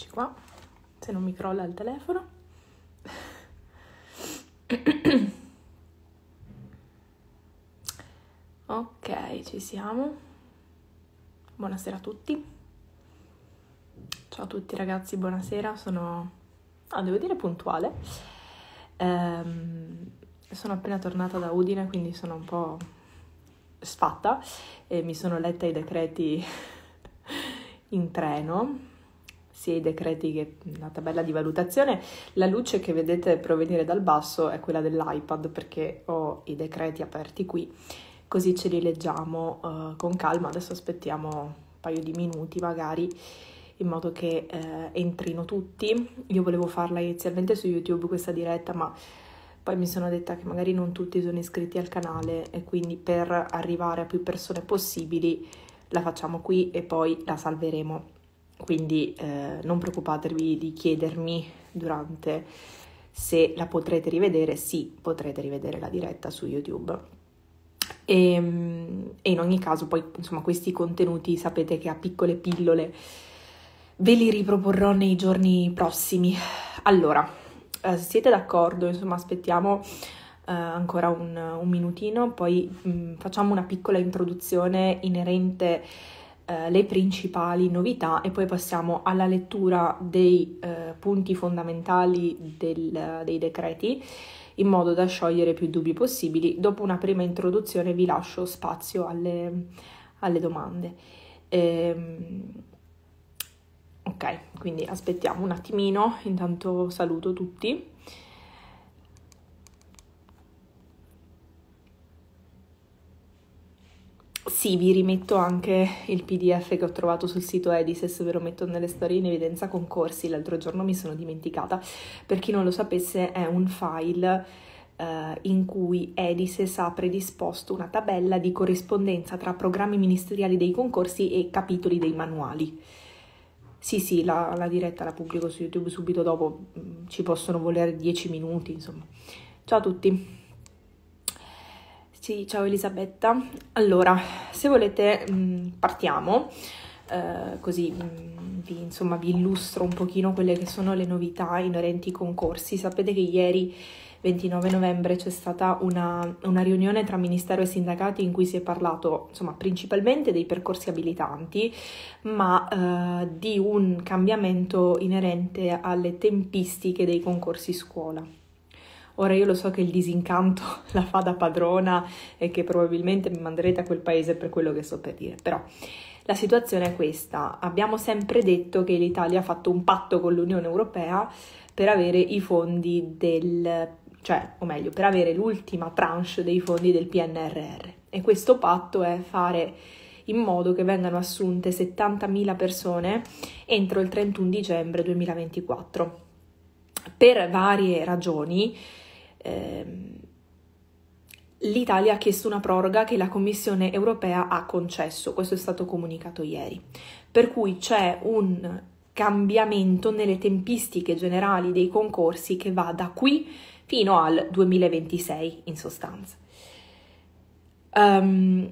eccoci qua, se non mi crolla il telefono. ok, ci siamo. Buonasera a tutti. Ciao a tutti ragazzi, buonasera, sono... Ah, devo dire puntuale. Ehm, sono appena tornata da Udine, quindi sono un po' sfatta e mi sono letta i decreti in treno sia i decreti che la tabella di valutazione. La luce che vedete provenire dal basso è quella dell'iPad perché ho i decreti aperti qui, così ce li leggiamo eh, con calma. Adesso aspettiamo un paio di minuti magari in modo che eh, entrino tutti. Io volevo farla inizialmente su YouTube questa diretta, ma poi mi sono detta che magari non tutti sono iscritti al canale e quindi per arrivare a più persone possibili la facciamo qui e poi la salveremo quindi eh, non preoccupatevi di chiedermi durante se la potrete rivedere, sì, potrete rivedere la diretta su YouTube. E, ehm, e, in ogni caso poi insomma questi contenuti sapete che a piccole pillole ve li riproporrò nei giorni prossimi. Allora, eh, siete d'accordo? Insomma aspettiamo eh, ancora un, un, minutino, poi mh, mm, facciamo una piccola introduzione inerente eh, le principali novità e poi passiamo alla lettura dei eh, punti fondamentali del, eh, dei decreti in modo da sciogliere più dubbi possibili. Dopo una prima introduzione vi lascio spazio alle, alle domande. Ehm, ok, quindi aspettiamo un attimino, intanto saluto tutti. Sì, vi rimetto anche il PDF che ho trovato sul sito Edises, ve lo metto nelle storie in evidenza concorsi, l'altro giorno mi sono dimenticata. Per chi non lo sapesse è un file eh, in cui Edises ha predisposto una tabella di corrispondenza tra programmi ministeriali dei concorsi e capitoli dei manuali. Sì, sì, la, la diretta la pubblico su YouTube subito dopo, mm, ci possono volere 10 minuti, insomma. Ciao a tutti! Sì, ciao Elisabetta. Allora, se volete mm, partiamo, eh, così mm, vi, insomma, vi illustro un pochino quelle che sono le novità inerenti ai concorsi. Sapete che ieri 29 novembre c'è stata una, una, riunione tra Ministero e sindacati in cui si è parlato insomma, principalmente dei percorsi abilitanti, ma eh, di un cambiamento inerente alle tempistiche dei concorsi scuola. Ora io lo so che il disincanto la fa da padrona e che probabilmente mi manderete a quel paese per quello che sto per dire, però la situazione è questa. Abbiamo sempre detto che l'Italia ha fatto un patto con l'Unione Europea per avere i fondi del cioè, o meglio, per avere l'ultima tranche dei fondi del PNRR. E questo patto è fare in modo che vengano assunte 70.000 persone entro il 31 dicembre 2024. Per varie ragioni, ehm, l'Italia ha chiesto una proroga che la Commissione europea ha concesso, questo è stato comunicato ieri, per cui c'è un cambiamento nelle tempistiche generali dei concorsi che va da qui fino al 2026 in sostanza. Um,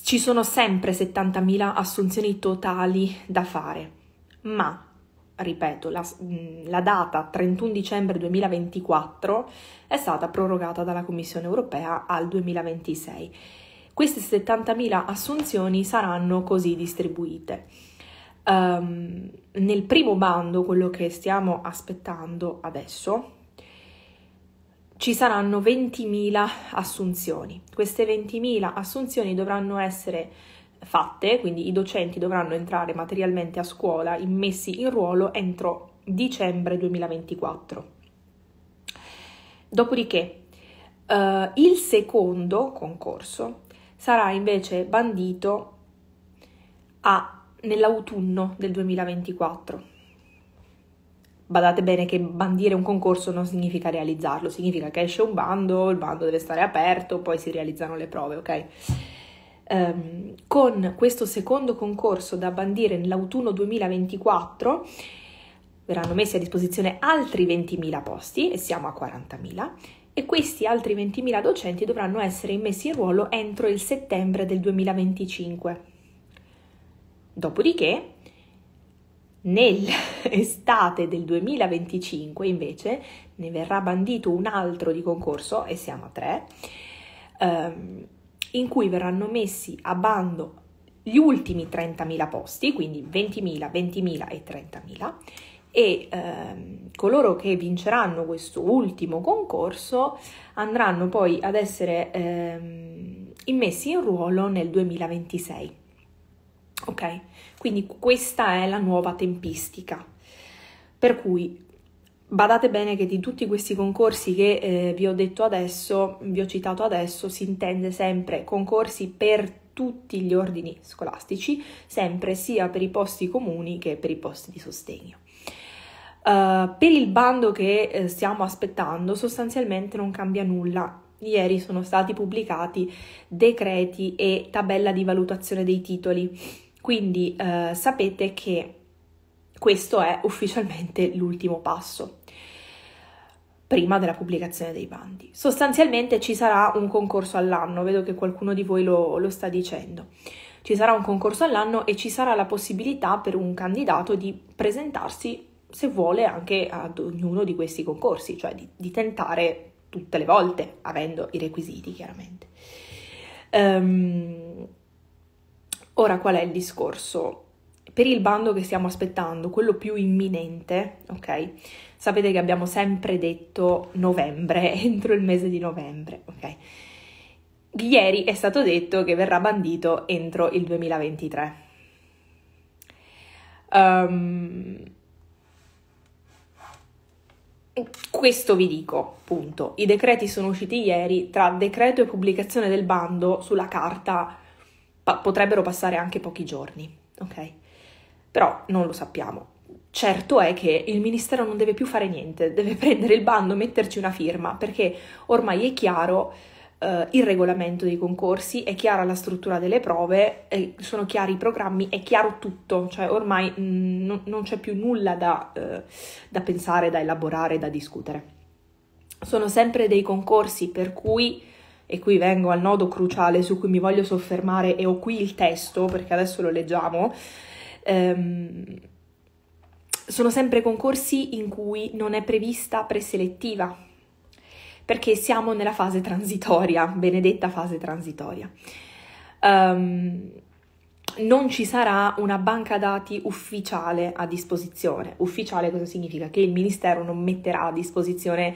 ci sono sempre 70.000 assunzioni totali da fare, ma ripeto, la, la, data 31 dicembre 2024 è stata prorogata dalla Commissione europea al 2026. Queste 70.000 assunzioni saranno così distribuite. Um, nel primo bando, quello che stiamo aspettando adesso, ci saranno 20.000 assunzioni. Queste 20.000 assunzioni dovranno essere fatte, quindi i docenti dovranno entrare materialmente a scuola immessi in ruolo entro dicembre 2024. Dopodiché eh, il secondo concorso sarà invece bandito a, nell'autunno del 2024. Badate bene che bandire un concorso non significa realizzarlo, significa che esce un bando, il bando deve stare aperto, poi si realizzano le prove, ok? ehm, con questo secondo concorso da bandire nell'autunno 2024 verranno messi a disposizione altri 20.000 posti e siamo a 40.000 e questi altri 20.000 docenti dovranno essere immessi in ruolo entro il settembre del 2025. Dopodiché, nell'estate del 2025 invece ne verrà bandito un altro di concorso e siamo a tre. Um, in cui verranno messi a bando gli ultimi 30.000 posti, quindi 20.000, 20.000 e 30.000 e ehm, coloro che vinceranno questo ultimo concorso andranno poi ad essere ehm, immessi in ruolo nel 2026. Ok? Quindi questa è la nuova tempistica. Per cui Badate bene che di tutti questi concorsi che eh, vi ho detto adesso, vi ho citato adesso, si intende sempre concorsi per tutti gli ordini scolastici, sempre sia per i posti comuni che per i posti di sostegno. Uh, per il bando che eh, stiamo aspettando sostanzialmente non cambia nulla. Ieri sono stati pubblicati decreti e tabella di valutazione dei titoli, quindi uh, sapete che questo è ufficialmente l'ultimo passo prima della pubblicazione dei bandi. Sostanzialmente ci sarà un concorso all'anno, vedo che qualcuno di voi lo, lo sta dicendo. Ci sarà un concorso all'anno e ci sarà la possibilità per un candidato di presentarsi, se vuole, anche ad ognuno di questi concorsi, cioè di, di tentare tutte le volte, avendo i requisiti chiaramente. Um, ora qual è il discorso? Per il bando che stiamo aspettando, quello più imminente, ok? Sapete che abbiamo sempre detto novembre, entro il mese di novembre, ok? Ieri è stato detto che verrà bandito entro il 2023. Um, ehm, questo vi dico, punto. I decreti sono usciti ieri, tra decreto e pubblicazione del bando sulla carta pa- potrebbero passare anche pochi giorni, ok? però non lo sappiamo. Certo è che il Ministero non deve più fare niente, deve prendere il bando, metterci una firma, perché ormai è chiaro eh, il regolamento dei concorsi, è chiara la struttura delle prove, eh, sono chiari i programmi, è chiaro tutto, cioè ormai mh, mm, non, non, c'è più nulla da, eh, da pensare, da elaborare, da discutere. Sono sempre dei concorsi per cui e qui vengo al nodo cruciale su cui mi voglio soffermare e ho qui il testo perché adesso lo leggiamo, ehm, sono sempre concorsi in cui non è prevista preselettiva, perché siamo nella fase transitoria, benedetta fase transitoria. Um, non ci sarà una banca dati ufficiale a disposizione. Ufficiale cosa significa? Che il Ministero non metterà a disposizione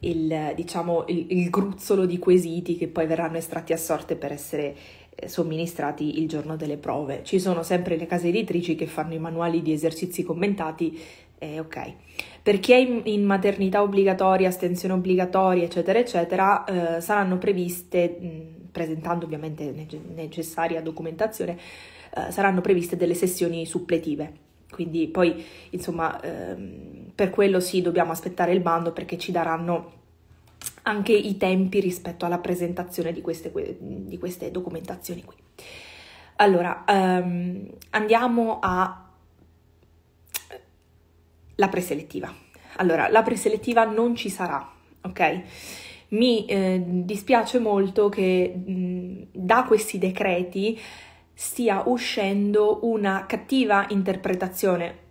il, diciamo, il, il gruzzolo di quesiti che poi verranno estratti a sorte per essere somministrati il giorno delle prove. Ci sono sempre le case editrici che fanno i manuali di esercizi commentati, eh, ok. Per chi è in, in maternità obbligatoria, astensione obbligatoria, eccetera, eccetera, eh, saranno previste, mh, presentando ovviamente neg- necessaria documentazione, eh, saranno previste delle sessioni suppletive. Quindi poi, insomma, ehm, per quello sì, dobbiamo aspettare il bando perché ci daranno anche i tempi rispetto alla presentazione di queste, di queste documentazioni qui. Allora, um, andiamo alla preselettiva. Allora, la preselettiva non ci sarà, ok? Mi eh, dispiace molto che mh, da questi decreti stia uscendo una cattiva interpretazione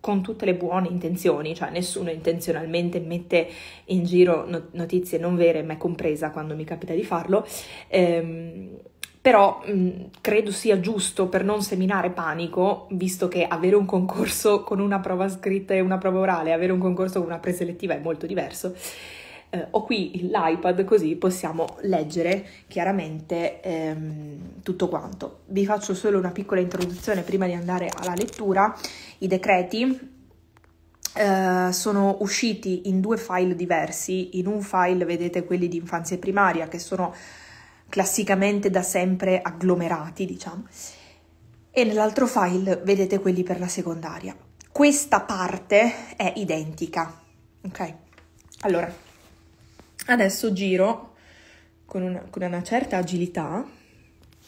con tutte le buone intenzioni, cioè nessuno intenzionalmente mette in giro notizie non vere, me compresa quando mi capita di farlo, ehm, però mh, mm, credo sia giusto per non seminare panico, visto che avere un concorso con una prova scritta e una prova orale, avere un concorso con una preselettiva è molto diverso, eh, ho qui l'iPad così possiamo leggere chiaramente ehm, tutto quanto. Vi faccio solo una piccola introduzione prima di andare alla lettura. I decreti Uh, sono usciti in due file diversi. In un file vedete quelli di infanzia e primaria che sono classicamente da sempre agglomerati, diciamo, e nell'altro file vedete quelli per la secondaria. Questa parte è identica, ok? Allora, Adesso giro con una, con una certa agilità,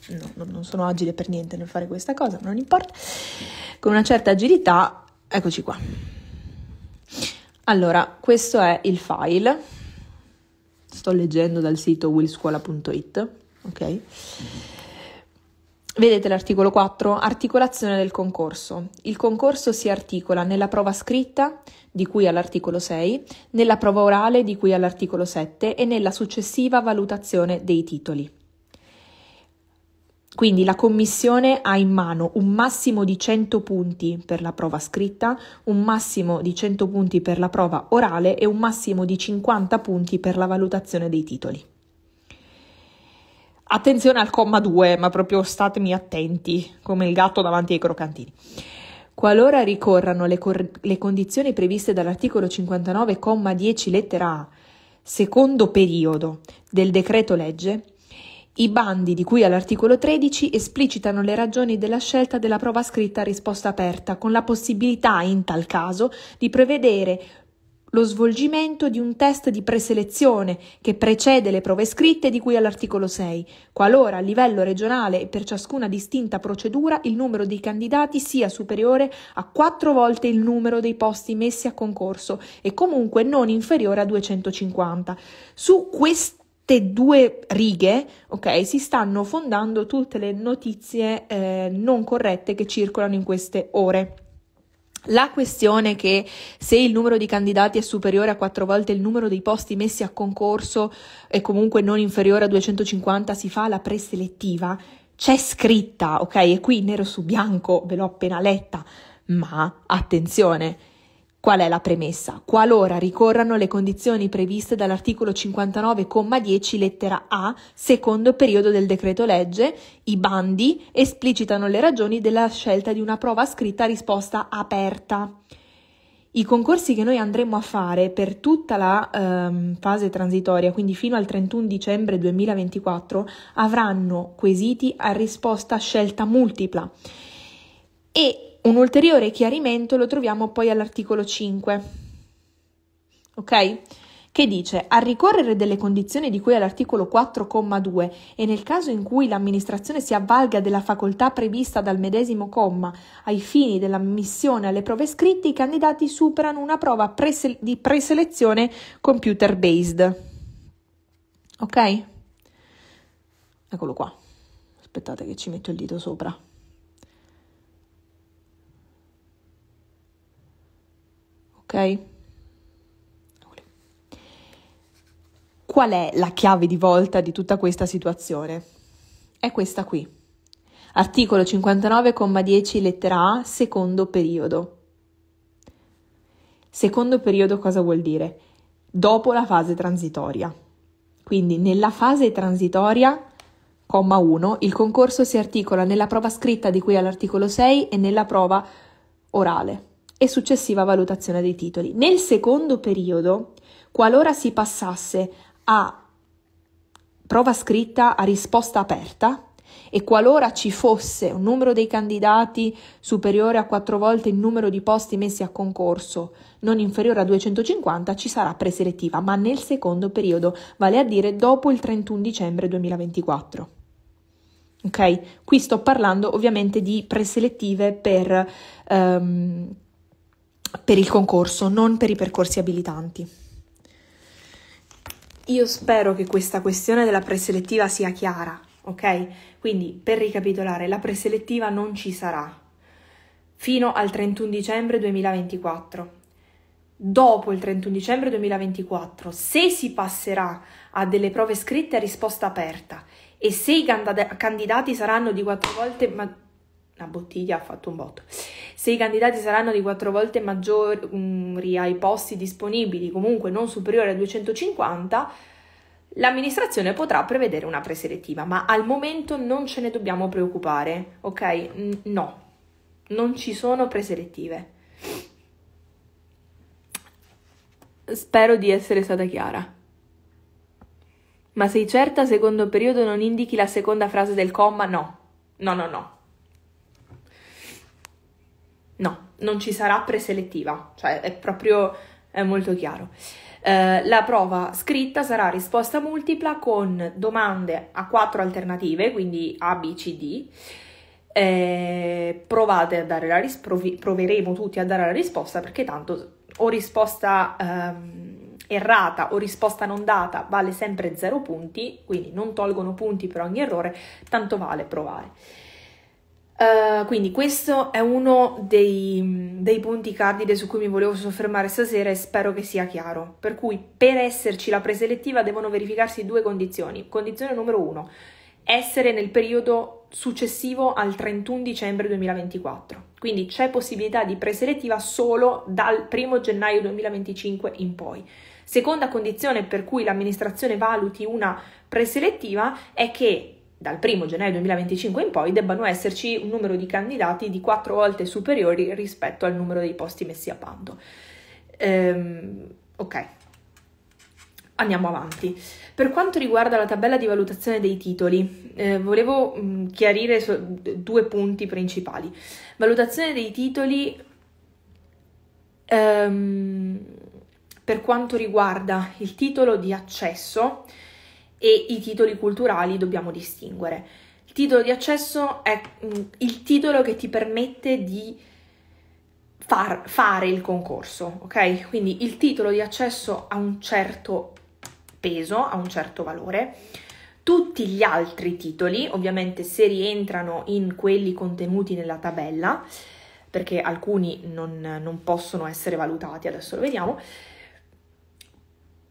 no, non sono agile per niente nel fare questa cosa, ma non importa, con una certa agilità, eccoci qua. Allora, questo è il file, sto leggendo dal sito willscuola.it, ok? Vedete l'articolo 4, articolazione del concorso. Il concorso si articola nella prova scritta, di cui all'articolo 6, nella prova orale, di cui all'articolo 7, e nella successiva valutazione dei titoli. Quindi la commissione ha in mano un massimo di 100 punti per la prova scritta, un massimo di 100 punti per la prova orale e un massimo di 50 punti per la valutazione dei titoli. Attenzione al comma 2, ma proprio statemi attenti, come il gatto davanti ai crocantini. Qualora ricorrano le, cor- le condizioni previste dall'articolo 59, comma 10, lettera A, secondo periodo del decreto legge, i bandi di cui all'articolo 13 esplicitano le ragioni della scelta della prova scritta a risposta aperta, con la possibilità, in tal caso, di prevedere lo svolgimento di un test di preselezione che precede le prove scritte di cui all'articolo 6, qualora a livello regionale e per ciascuna distinta procedura il numero dei candidati sia superiore a quattro volte il numero dei posti messi a concorso e comunque non inferiore a 250. Su queste due righe, ok, si stanno fondando tutte le notizie eh, non corrette che circolano in queste ore. La questione che se il numero di candidati è superiore a quattro volte il numero dei posti messi a concorso e comunque non inferiore a 250 si fa la preselettiva c'è scritta, ok? E qui nero su bianco ve l'ho appena letta, ma attenzione, Qual è la premessa? Qualora ricorrano le condizioni previste dall'articolo 59,10 lettera A, secondo periodo del decreto legge, i bandi esplicitano le ragioni della scelta di una prova scritta a risposta aperta. I concorsi che noi andremo a fare per tutta la ehm, fase transitoria, quindi fino al 31 dicembre 2024, avranno quesiti a risposta scelta multipla e un ulteriore chiarimento lo troviamo poi all'articolo 5, ok? Che dice, a ricorrere delle condizioni di cui all'articolo 4,2 e nel caso in cui l'amministrazione si avvalga della facoltà prevista dal medesimo comma ai fini dell'ammissione alle prove scritte, i candidati superano una prova presele- di preselezione computer based. Ok? Eccolo qua. Aspettate che ci metto il dito sopra. ok? Qual è la chiave di volta di tutta questa situazione? È questa qui. Articolo 59,10 lettera A, secondo periodo. Secondo periodo cosa vuol dire? Dopo la fase transitoria. Quindi nella fase transitoria, comma 1, il concorso si articola nella prova scritta di cui all'articolo 6 e nella prova orale e successiva valutazione dei titoli. Nel secondo periodo, qualora si passasse a prova scritta a risposta aperta, e qualora ci fosse un numero dei candidati superiore a quattro volte il numero di posti messi a concorso non inferiore a 250 ci sarà preselettiva, ma nel secondo periodo, vale a dire dopo il 31 dicembre 2024. Ok? Qui sto parlando ovviamente di preselettive per um, per il concorso, non per i percorsi abilitanti. Io spero che questa questione della preselettiva sia chiara, ok? Quindi, per ricapitolare, la preselettiva non ci sarà fino al 31 dicembre 2024 dopo il 31 dicembre 2024, se si passerà a delle prove scritte a risposta aperta e se i candidati saranno di quattro volte ma- la bottiglia ha fatto un botto. Se i candidati saranno di quattro volte maggiori mm, ai posti disponibili, comunque non superiori a 250, l'amministrazione potrà prevedere una preselettiva, ma al momento non ce ne dobbiamo preoccupare, ok? No, non ci sono preselettive. Spero di essere stata chiara. Ma sei certa secondo periodo non indichi la seconda frase del comma? No, no, no, no. non ci sarà preselettiva, cioè è proprio è molto chiaro. Eh, la prova scritta sarà risposta multipla con domande a quattro alternative, quindi A, B, C, D. Eh, provate a dare la risposta, proveremo tutti a dare la risposta perché tanto o risposta ehm, errata o risposta non data vale sempre 0 punti, quindi non tolgono punti per ogni errore, tanto vale provare. Eh, quindi questo è uno dei, dei, punti cardine su cui mi volevo soffermare stasera e spero che sia chiaro. Per cui per esserci la preselettiva devono verificarsi due condizioni. Condizione numero uno, essere nel periodo successivo al 31 dicembre 2024. Quindi c'è possibilità di preselettiva solo dal 1 gennaio 2025 in poi. Seconda condizione per cui l'amministrazione valuti una preselettiva è che dal 1 gennaio 2025 in poi debbano esserci un numero di candidati di quattro volte superiori rispetto al numero dei posti messi a bando. Ehm, ok, andiamo avanti. Per quanto riguarda la tabella di valutazione dei titoli, eh, volevo mh, mm, chiarire so- due punti principali. Valutazione dei titoli ehm, per quanto riguarda il titolo di accesso, e i titoli culturali dobbiamo distinguere. Il titolo di accesso è mm, il titolo che ti permette di far, fare il concorso, ok? Quindi il titolo di accesso ha un certo peso, ha un certo valore. Tutti gli altri titoli, ovviamente se rientrano in quelli contenuti nella tabella, perché alcuni non, non possono essere valutati, adesso lo vediamo,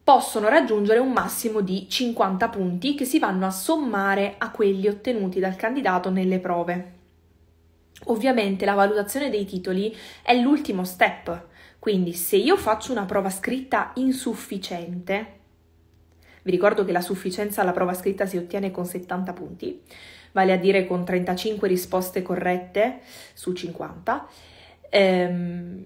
possono raggiungere un massimo di 50 punti che si vanno a sommare a quelli ottenuti dal candidato nelle prove. Ovviamente la valutazione dei titoli è l'ultimo step, quindi se io faccio una prova scritta insufficiente, vi ricordo che la sufficienza alla prova scritta si ottiene con 70 punti, vale a dire con 35 risposte corrette su 50, ehm,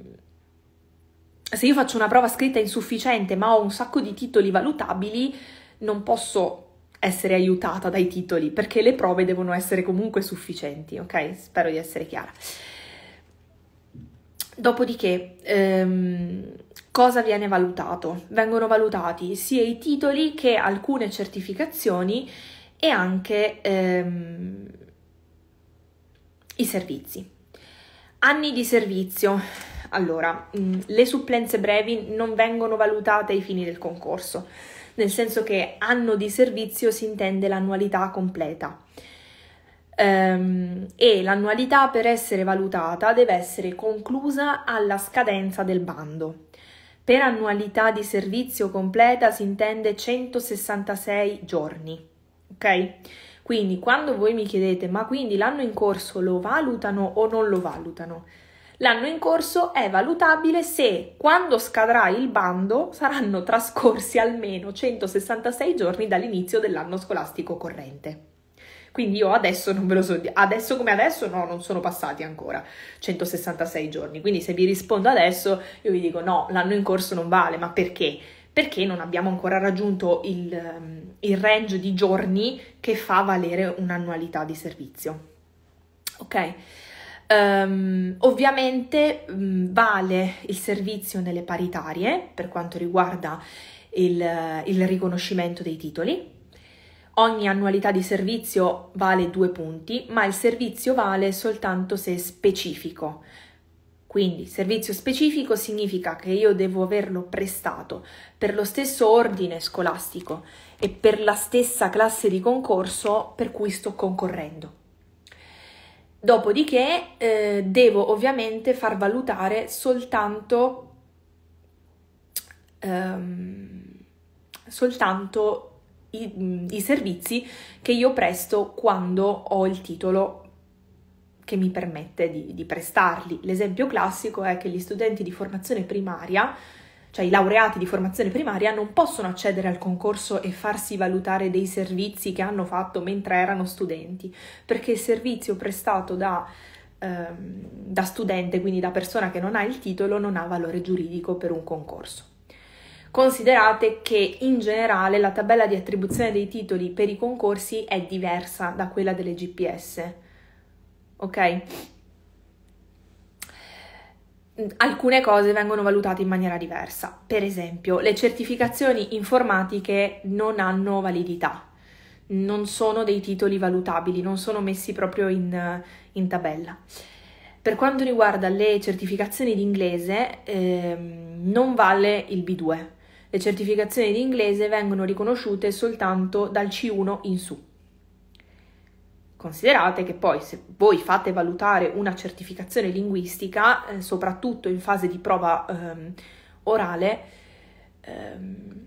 se io faccio una prova scritta insufficiente ma ho un sacco di titoli valutabili, non posso essere aiutata dai titoli perché le prove devono essere comunque sufficienti, ok? Spero di essere chiara. Dopodiché, ehm, cosa viene valutato? Vengono valutati sia i titoli che alcune certificazioni e anche ehm, i servizi. Anni di servizio allora, mm, le supplenze brevi non vengono valutate ai fini del concorso, nel senso che anno di servizio si intende l'annualità completa. Um, e l'annualità per essere valutata deve essere conclusa alla scadenza del bando. Per annualità di servizio completa si intende 166 giorni. Ok? Quindi quando voi mi chiedete ma quindi l'anno in corso lo valutano o non lo valutano? L'anno in corso è valutabile se, quando scadrà il bando, saranno trascorsi almeno 166 giorni dall'inizio dell'anno scolastico corrente. Quindi io adesso non ve lo so dire, adesso come adesso no, non sono passati ancora 166 giorni. Quindi se vi rispondo adesso, io vi dico no, l'anno in corso non vale, ma perché? Perché non abbiamo ancora raggiunto il, ehm, il range di giorni che fa valere un'annualità di servizio. Ok? Um, ovviamente um, vale il servizio nelle paritarie per quanto riguarda il, il riconoscimento dei titoli. Ogni annualità di servizio vale due punti, ma il servizio vale soltanto se specifico. Quindi servizio specifico significa che io devo averlo prestato per lo stesso ordine scolastico e per la stessa classe di concorso per cui sto concorrendo. Dopodiché eh, devo ovviamente far valutare soltanto, ehm, soltanto i, i, servizi che io presto quando ho il titolo che mi permette di, di prestarli. L'esempio classico è che gli studenti di formazione primaria cioè i laureati di formazione primaria, non possono accedere al concorso e farsi valutare dei servizi che hanno fatto mentre erano studenti, perché il servizio prestato da, ehm, da studente, quindi da persona che non ha il titolo, non ha valore giuridico per un concorso. Considerate che in generale la tabella di attribuzione dei titoli per i concorsi è diversa da quella delle GPS. Ok? alcune cose vengono valutate in maniera diversa. Per esempio, le certificazioni informatiche non hanno validità, non sono dei titoli valutabili, non sono messi proprio in, in tabella. Per quanto riguarda le certificazioni di inglese, ehm, non vale il B2. Le certificazioni di inglese vengono riconosciute soltanto dal C1 in su. Considerate che poi se voi fate valutare una certificazione linguistica, eh, soprattutto in fase di prova ehm, orale, ehm,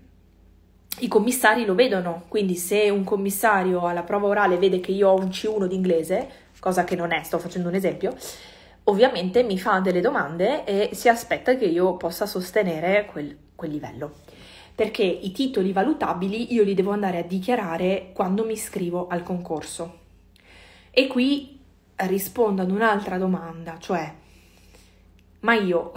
i commissari lo vedono, quindi se un commissario alla prova orale vede che io ho un C1 di inglese, cosa che non è, sto facendo un esempio, ovviamente mi fa delle domande e si aspetta che io possa sostenere quel, quel livello perché i titoli valutabili io li devo andare a dichiarare quando mi iscrivo al concorso. E qui rispondo ad un'altra domanda, cioè, ma io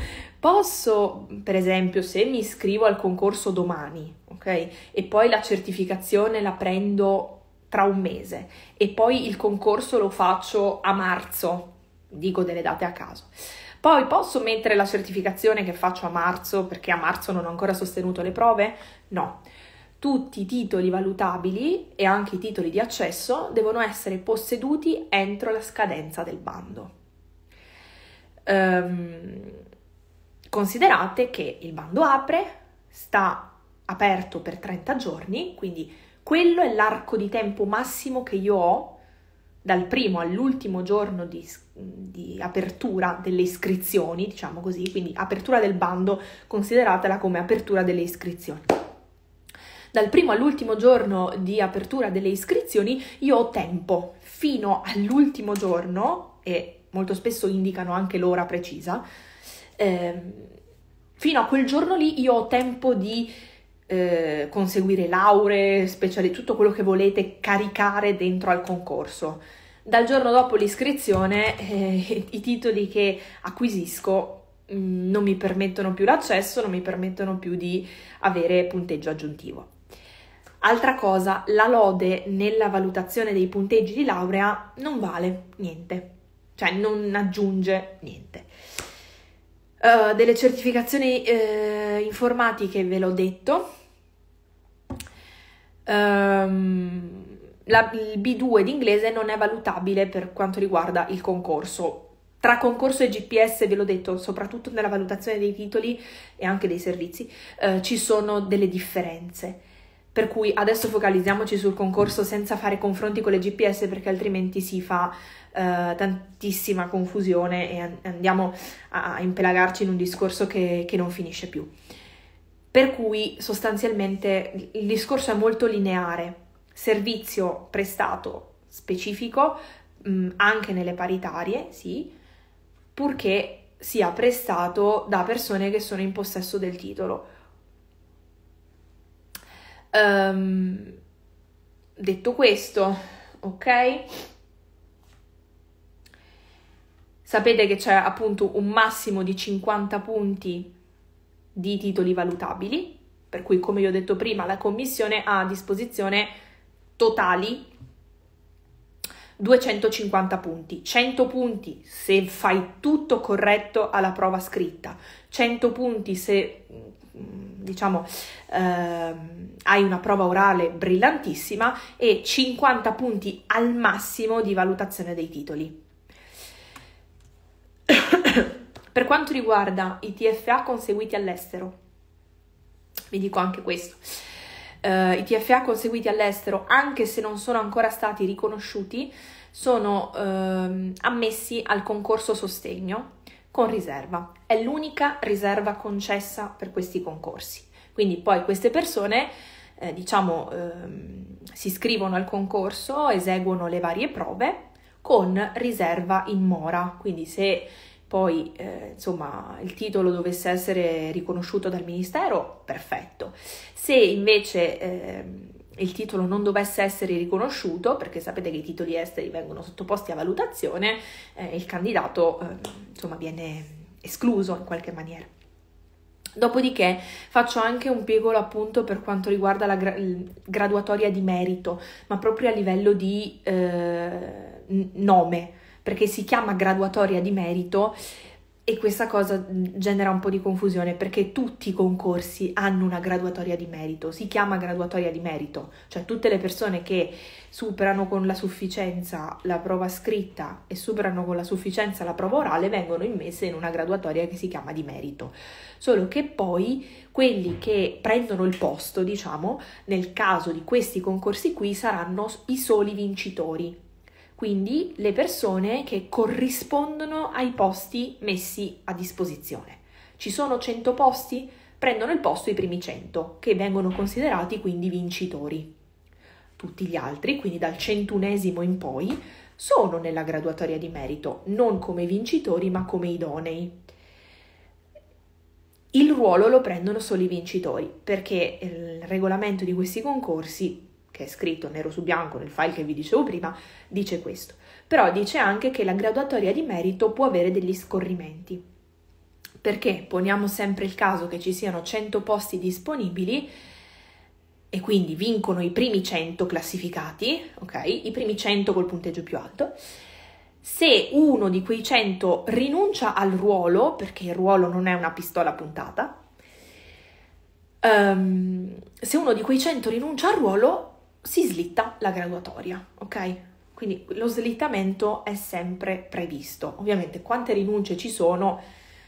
posso, per esempio, se mi iscrivo al concorso domani, ok? E poi la certificazione la prendo tra un mese e poi il concorso lo faccio a marzo, dico delle date a caso. Poi posso mettere la certificazione che faccio a marzo perché a marzo non ho ancora sostenuto le prove? No. Tutti i titoli valutabili e anche i titoli di accesso devono essere posseduti entro la scadenza del bando. Ehm, considerate che il bando apre, sta aperto per 30 giorni, quindi quello è l'arco di tempo massimo che io ho dal primo all'ultimo giorno di, di, apertura delle iscrizioni, diciamo così, quindi apertura del bando, consideratela come apertura delle iscrizioni dal primo all'ultimo giorno di apertura delle iscrizioni io ho tempo fino all'ultimo giorno e molto spesso indicano anche l'ora precisa, eh, fino a quel giorno lì io ho tempo di eh, conseguire lauree, speciali, tutto quello che volete caricare dentro al concorso. Dal giorno dopo l'iscrizione eh, i titoli che acquisisco mh, mm, non mi permettono più l'accesso, non mi permettono più di avere punteggio aggiuntivo. Altra cosa, la lode nella valutazione dei punteggi di laurea non vale niente, cioè non aggiunge niente. Uh, delle certificazioni uh, informatiche ve l'ho detto. Um, la, il B2 d'inglese non è valutabile per quanto riguarda il concorso. Tra concorso e GPS, ve l'ho detto, soprattutto nella valutazione dei titoli e anche dei servizi, eh, ci sono delle differenze per cui adesso focalizziamoci sul concorso senza fare confronti con le GPS perché altrimenti si fa eh, tantissima confusione e andiamo a impelagarci in un discorso che, che non finisce più. Per cui sostanzialmente il discorso è molto lineare, servizio prestato specifico mh, mm, anche nelle paritarie, sì, purché sia prestato da persone che sono in possesso del titolo. Um, detto questo, ok? Sapete che c'è appunto un massimo di 50 punti di titoli valutabili, per cui come vi ho detto prima la commissione ha a disposizione totali 250 punti, 100 punti se fai tutto corretto alla prova scritta, 100 punti se diciamo, ehm, hai una prova orale brillantissima e 50 punti al massimo di valutazione dei titoli. per quanto riguarda i TFA conseguiti all'estero, vi dico anche questo. Uh, I TFA conseguiti all'estero, anche se non sono ancora stati riconosciuti, sono uh, ammessi al concorso sostegno con riserva. È l'unica riserva concessa per questi concorsi. Quindi poi queste persone, eh, diciamo, ehm, si iscrivono al concorso, eseguono le varie prove con riserva in mora. Quindi se poi eh, insomma il titolo dovesse essere riconosciuto dal ministero, perfetto. Se invece eh, il titolo non dovesse essere riconosciuto, perché sapete che i titoli esteri vengono sottoposti a valutazione, eh, il candidato ehm, insomma viene escluso in qualche maniera. Dopodiché faccio anche un piccolo appunto per quanto riguarda la gra- graduatoria di merito, ma proprio a livello di eh, nome, perché si chiama graduatoria di merito e questa cosa mm, genera un po' di confusione perché tutti i concorsi hanno una graduatoria di merito, si chiama graduatoria di merito, cioè tutte le persone che superano con la sufficienza la prova scritta e superano con la sufficienza la prova orale vengono immesse in una graduatoria che si chiama di merito. Solo che poi quelli che prendono il posto, diciamo, nel caso di questi concorsi qui saranno i soli vincitori, quindi le persone che corrispondono ai posti messi a disposizione. Ci sono 100 posti? Prendono il posto i primi 100, che vengono considerati quindi vincitori. Tutti gli altri, quindi dal centunesimo in poi, sono nella graduatoria di merito, non come vincitori ma come idonei. Il ruolo lo prendono solo i vincitori, perché il regolamento di questi concorsi che è scritto nero su bianco nel file che vi dicevo prima, dice questo. Però dice anche che la graduatoria di merito può avere degli scorrimenti. Perché poniamo sempre il caso che ci siano 100 posti disponibili e quindi vincono i primi 100 classificati, ok? I primi 100 col punteggio più alto. Se uno di quei 100 rinuncia al ruolo, perché il ruolo non è una pistola puntata, um, se uno di quei 100 rinuncia al ruolo, si slitta la graduatoria, ok? Quindi lo slittamento è sempre previsto. Ovviamente quante rinunce ci sono,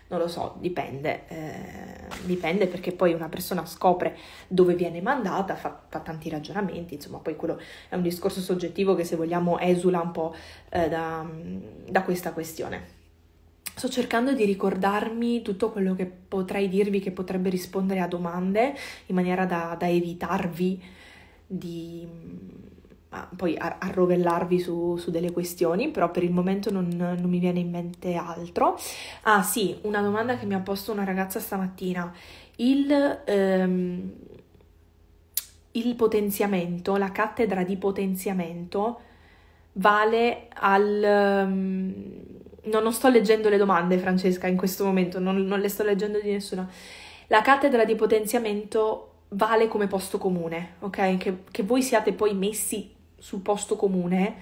non lo so, dipende, eh, dipende perché poi una persona scopre dove viene mandata, fa, fa, tanti ragionamenti, insomma, poi quello è un discorso soggettivo che se vogliamo esula un po' eh, da, da questa questione. Sto cercando di ricordarmi tutto quello che potrei dirvi che potrebbe rispondere a domande in maniera da, da evitarvi di ah, poi arrovellarvi su, su, delle questioni, però per il momento non, non, mi viene in mente altro. Ah sì, una domanda che mi ha posto una ragazza stamattina. Il, ehm, il potenziamento, la cattedra di potenziamento vale al... Um, no, non sto leggendo le domande, Francesca, in questo momento, non, non, le sto leggendo di nessuna. La cattedra di potenziamento vale come posto comune, ok? Che, che voi siate poi messi sul posto comune,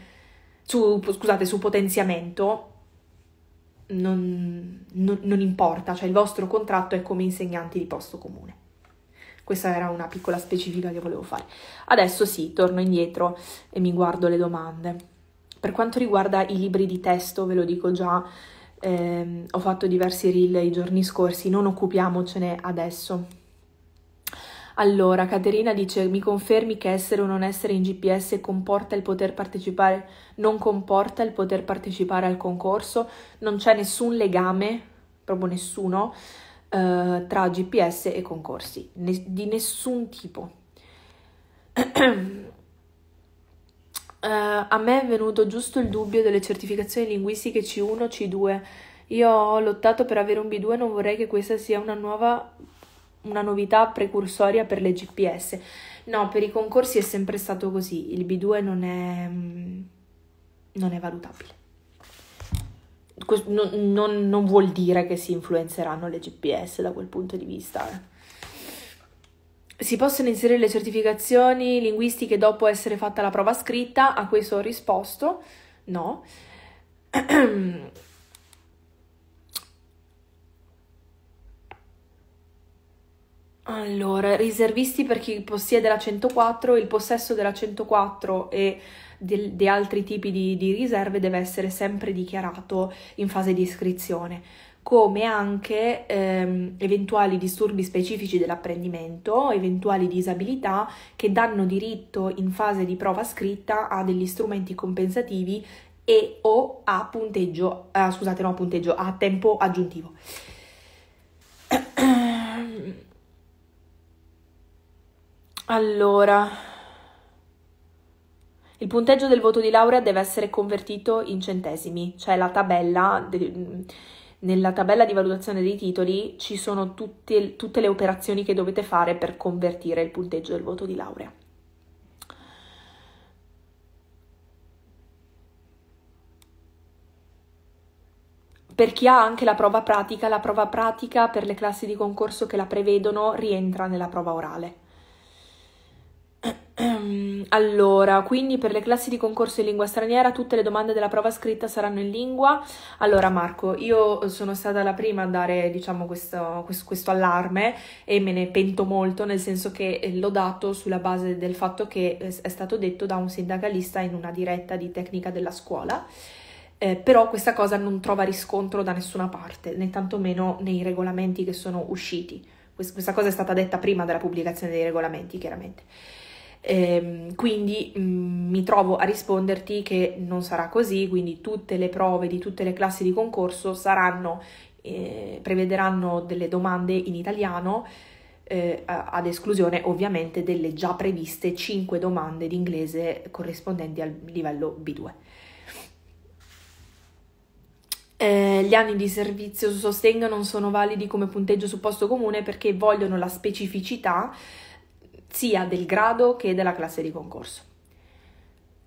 su, scusate, su potenziamento, non, non, non, importa, cioè il vostro contratto è come insegnanti di posto comune. Questa era una piccola specifica che volevo fare. Adesso sì, torno indietro e mi guardo le domande. Per quanto riguarda i libri di testo, ve lo dico già, ehm, ho fatto diversi reel i giorni scorsi, non occupiamocene adesso allora, Caterina dice: Mi confermi che essere o non essere in GPS comporta il poter partecipare, non comporta il poter partecipare al concorso? Non c'è nessun legame, proprio nessuno, eh, tra GPS e concorsi, ne- di nessun tipo. Uh, a me è venuto giusto il dubbio delle certificazioni linguistiche C1, C2. Io ho lottato per avere un B2 e non vorrei che questa sia una nuova una novità precursoria per le GPS. No, per i concorsi è sempre stato così, il B2 non è, mm, non è valutabile. Non, non, non, vuol dire che si influenzeranno le GPS da quel punto di vista. Eh. Si possono inserire le certificazioni linguistiche dopo essere fatta la prova scritta? A questo ho risposto no. Allora, riservisti per chi possiede la 104, il possesso della 104 e di, altri tipi di, di riserve deve essere sempre dichiarato in fase di iscrizione come anche ehm, eventuali disturbi specifici dell'apprendimento, eventuali disabilità che danno diritto in fase di prova scritta a degli strumenti compensativi e o a punteggio, eh, scusate, no, punteggio, a tempo aggiuntivo. Allora, il punteggio del voto di laurea deve essere convertito in centesimi, cioè la tabella de, nella tabella di valutazione dei titoli ci sono tutte, tutte le operazioni che dovete fare per convertire il punteggio del voto di laurea. Per chi ha anche la prova pratica, la prova pratica per le classi di concorso che la prevedono rientra nella prova orale allora, quindi per le classi di concorso in lingua straniera tutte le domande della prova scritta saranno in lingua. Allora Marco, io sono stata la prima a dare diciamo, questo, questo, questo allarme e me ne pento molto, nel senso che eh, l'ho dato sulla base del fatto che eh, è stato detto da un sindacalista in una diretta di tecnica della scuola. Eh, però questa cosa non trova riscontro da nessuna parte, né tantomeno nei regolamenti che sono usciti. Questa cosa è stata detta prima della pubblicazione dei regolamenti, chiaramente. Eh, quindi mm, mi trovo a risponderti che non sarà così, quindi tutte le prove di tutte le classi di concorso saranno, eh, prevederanno delle domande in italiano, eh, ad esclusione ovviamente delle già previste 5 domande di inglese corrispondenti al livello B2. Eh, gli anni di servizio su sostegno non sono validi come punteggio su posto comune perché vogliono la specificità sia del grado che della classe di concorso.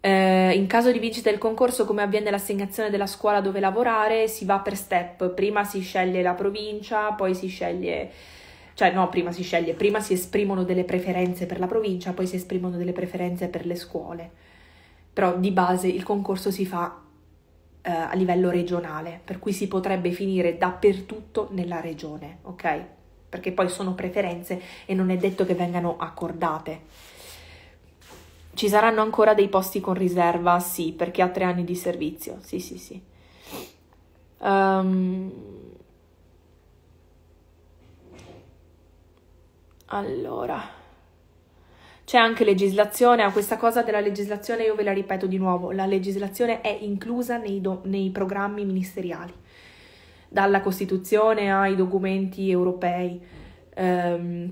Eh, in caso di vincita del concorso, come avviene l'assegnazione della scuola dove lavorare, si va per step. Prima si sceglie la provincia, poi si sceglie cioè no, prima si sceglie, prima si esprimono delle preferenze per la provincia, poi si esprimono delle preferenze per le scuole. Però di base il concorso si fa eh, a livello regionale, per cui si potrebbe finire dappertutto nella regione, ok? perché poi sono preferenze e non è detto che vengano accordate. Ci saranno ancora dei posti con riserva? Sì, perché ha tre anni di servizio. Sì, sì, sì. Um, allora. C'è anche legislazione, a questa cosa della legislazione io ve la ripeto di nuovo, la legislazione è inclusa nei, do, nei programmi ministeriali dalla Costituzione ai documenti europei. Um,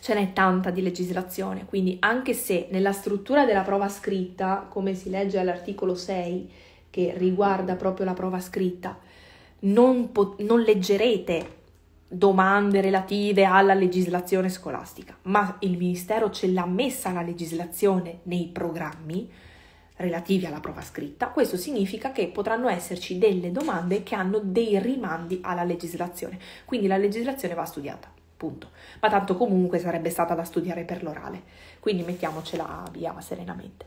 ce n'è tanta di legislazione, quindi anche se nella struttura della prova scritta, come si legge all'articolo 6, che riguarda proprio la prova scritta, non, po- non leggerete domande relative alla legislazione scolastica, ma il Ministero ce l'ha messa la legislazione nei programmi, relativi alla prova scritta, questo significa che potranno esserci delle domande che hanno dei rimandi alla legislazione, quindi la legislazione va studiata. Punto. Ma tanto comunque sarebbe stata da studiare per l'orale, quindi mettiamocela via serenamente.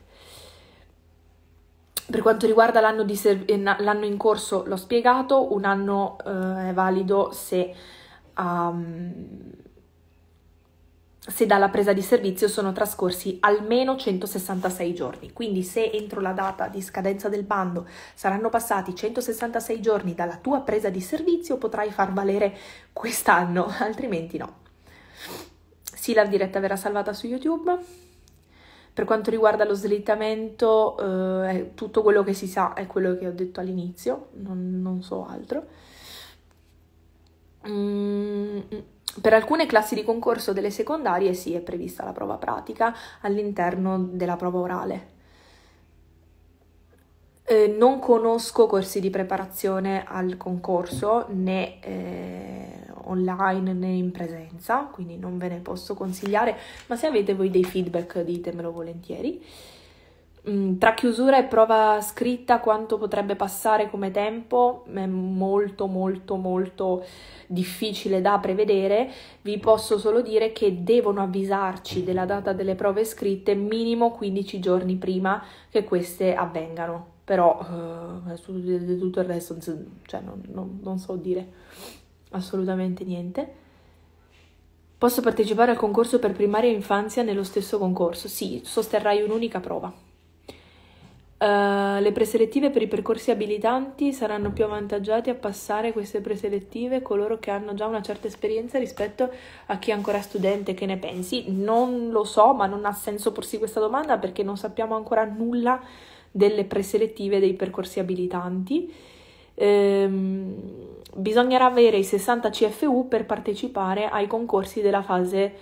Per quanto riguarda l'anno, serv- eh, l'anno in corso, l'ho spiegato, un anno eh, è valido se um, se dalla presa di servizio sono trascorsi almeno 166 giorni. Quindi se entro la data di scadenza del bando saranno passati 166 giorni dalla tua presa di servizio potrai far valere quest'anno, altrimenti no. Sì, la diretta verrà salvata su YouTube. Per quanto riguarda lo slittamento, eh, tutto quello che si sa è quello che ho detto all'inizio, non, non so altro. Mm. mm. Per alcune classi di concorso delle secondarie sì, è prevista la prova pratica all'interno della prova orale. Eh, non conosco corsi di preparazione al concorso né eh, online né in presenza, quindi non ve ne posso consigliare, ma se avete voi dei feedback ditemelo volentieri. Mm, tra chiusura e prova scritta quanto potrebbe passare come tempo è molto molto molto difficile da prevedere vi posso solo dire che devono avvisarci della data delle prove scritte minimo 15 giorni prima che queste avvengano però eh, tutto il resto cioè, non, non, non so dire assolutamente niente Posso partecipare al concorso per primaria e infanzia nello stesso concorso? Sì, sosterrai un'unica prova. Eh, le preselettive per i percorsi abilitanti saranno più avvantaggiati a passare queste preselettive coloro che hanno già una certa esperienza rispetto a chi è ancora studente, che ne pensi? Non lo so, ma non ha senso porsi questa domanda perché non sappiamo ancora nulla delle preselettive dei percorsi abilitanti. Ehm, bisognerà avere i 60 CFU per partecipare ai concorsi della fase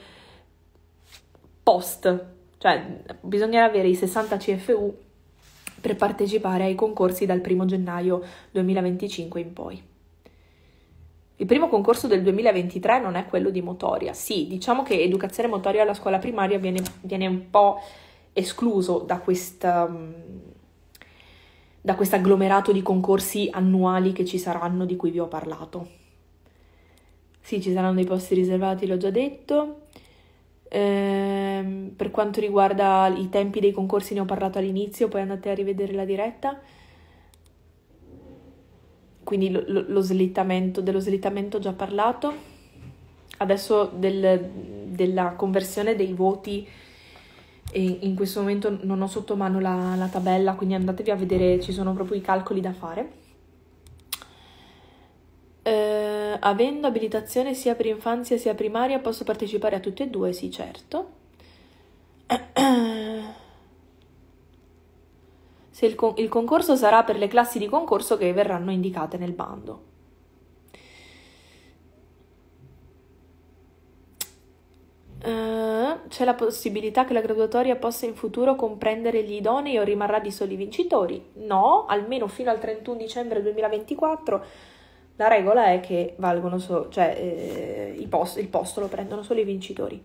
post, cioè bisognerà avere i 60 CFU per partecipare ai concorsi dal 1 gennaio 2025 in poi. Il primo concorso del 2023 non è quello di motoria. Sì, diciamo che educazione motoria alla scuola primaria viene, viene un po' escluso da questa mm, da questo agglomerato di concorsi annuali che ci saranno di cui vi ho parlato. Sì, ci saranno dei posti riservati, l'ho già detto. Ehm, per quanto riguarda i tempi dei concorsi ne ho parlato all'inizio, poi andate a rivedere la diretta. Quindi lo, lo slittamento, dello slittamento ho già parlato. Adesso del, della conversione dei voti e in questo momento non ho sotto mano la, la, tabella, quindi andatevi a vedere, ci sono proprio i calcoli da fare. Eh, avendo abilitazione sia per infanzia sia primaria posso partecipare a tutte e due, sì certo. Se il, con- il concorso sarà per le classi di concorso che verranno indicate nel bando. Uh, c'è la possibilità che la graduatoria possa in futuro comprendere gli idonei o rimarrà di soli vincitori? No, almeno fino al 31 dicembre 2024 la regola è che valgono so- cioè, eh, post- il posto lo prendono solo i vincitori.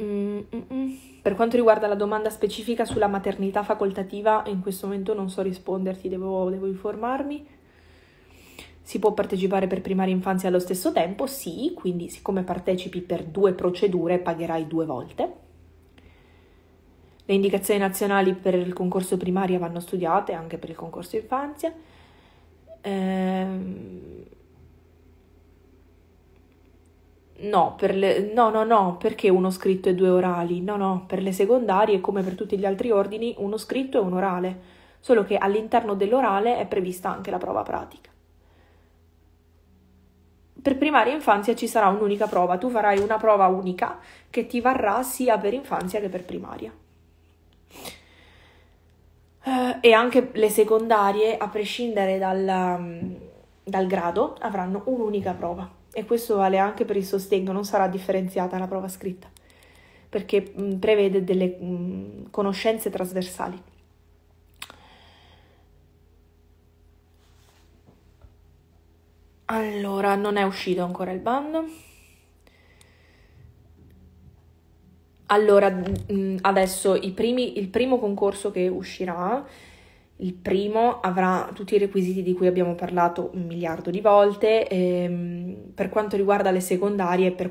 Mm-mm. Per quanto riguarda la domanda specifica sulla maternità facoltativa, in questo momento non so risponderti, devo, devo informarmi. Si può partecipare per primaria infanzia allo stesso tempo? Sì, quindi siccome partecipi per due procedure pagherai due volte. Le indicazioni nazionali per il concorso primaria vanno studiate anche per il concorso infanzia. Ehm... No, le... no, no, no, perché uno scritto e due orali? No, no, per le secondarie, come per tutti gli altri ordini, uno scritto e un orale, solo che all'interno dell'orale è prevista anche la prova pratica. Per primaria e infanzia ci sarà un'unica prova, tu farai una prova unica che ti varrà sia per infanzia che per primaria. Uh, e anche le secondarie, a prescindere dal, mm, dal grado, avranno un'unica prova. E questo vale anche per il sostegno, non sarà differenziata la prova scritta, perché mh, mm, prevede delle mh, mm, conoscenze trasversali. Allora, non è uscito ancora il bando. Allora, mm, adesso primi, il primo concorso che uscirà, il primo avrà tutti i requisiti di cui abbiamo parlato un miliardo di volte. Ehm, per quanto riguarda le secondarie, per,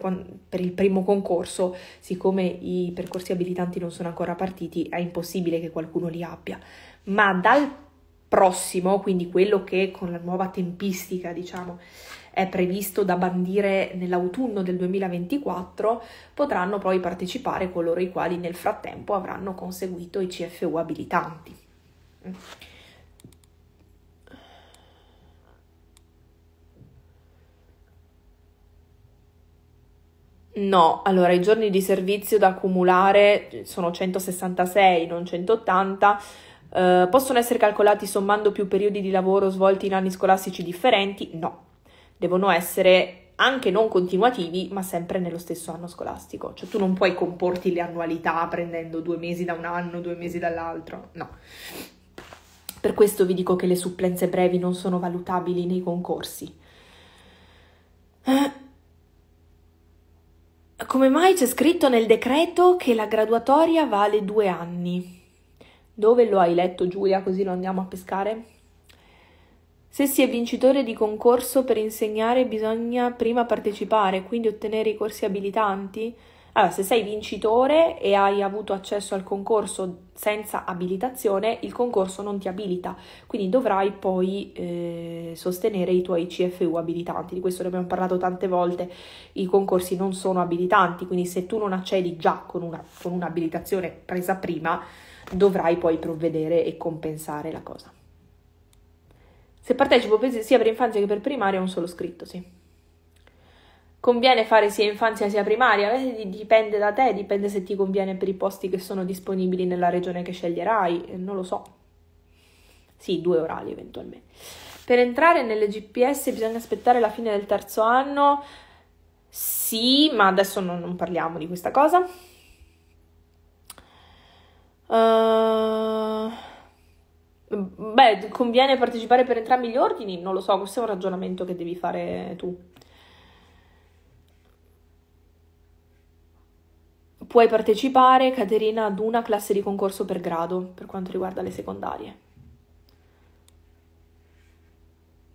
per, il primo concorso, siccome i percorsi abilitanti non sono ancora partiti, è impossibile che qualcuno li abbia. Ma dal prossimo, quindi quello che con la nuova tempistica, diciamo, è previsto da bandire nell'autunno del 2024, potranno poi partecipare coloro i quali nel frattempo avranno conseguito i CFU abilitanti. No, allora i giorni di servizio da accumulare sono 166, non 180. Eh, possono essere calcolati sommando più periodi di lavoro svolti in anni scolastici differenti? No devono essere anche non continuativi, ma sempre nello stesso anno scolastico. Cioè tu non puoi comporti le annualità prendendo due mesi da un anno, due mesi dall'altro, no. Per questo vi dico che le supplenze brevi non sono valutabili nei concorsi. Eh. Come mai c'è scritto nel decreto che la graduatoria vale due anni? Dove lo hai letto Giulia così lo andiamo a pescare? Se si è vincitore di concorso per insegnare bisogna prima partecipare, quindi ottenere i corsi abilitanti? Allora, se sei vincitore e hai avuto accesso al concorso senza abilitazione, il concorso non ti abilita, quindi dovrai poi eh, sostenere i tuoi CFU abilitanti. Di questo ne abbiamo parlato tante volte, i concorsi non sono abilitanti, quindi se tu non accedi già con, una, con un'abilitazione presa prima, dovrai poi provvedere e compensare la cosa. Se partecipo sia per infanzia che per primaria, è un solo scritto, sì. Conviene fare sia infanzia sia primaria? Eh, dipende da te, dipende se ti conviene per i posti che sono disponibili nella regione che sceglierai, eh, non lo so. Sì, due orali eventualmente. Per entrare nelle GPS bisogna aspettare la fine del terzo anno? Sì, ma adesso non, non parliamo di questa cosa. Uh... Beh, conviene partecipare per entrambi gli ordini? Non lo so, questo è un ragionamento che devi fare tu. Puoi partecipare, Caterina, ad una classe di concorso per grado per quanto riguarda le secondarie.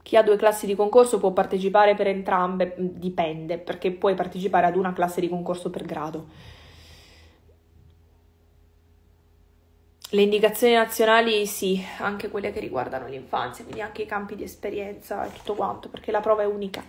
Chi ha due classi di concorso può partecipare per entrambe, dipende, perché puoi partecipare ad una classe di concorso per grado le indicazioni nazionali sì, anche quelle che riguardano l'infanzia, quindi anche i campi di esperienza e tutto quanto, perché la prova è unica.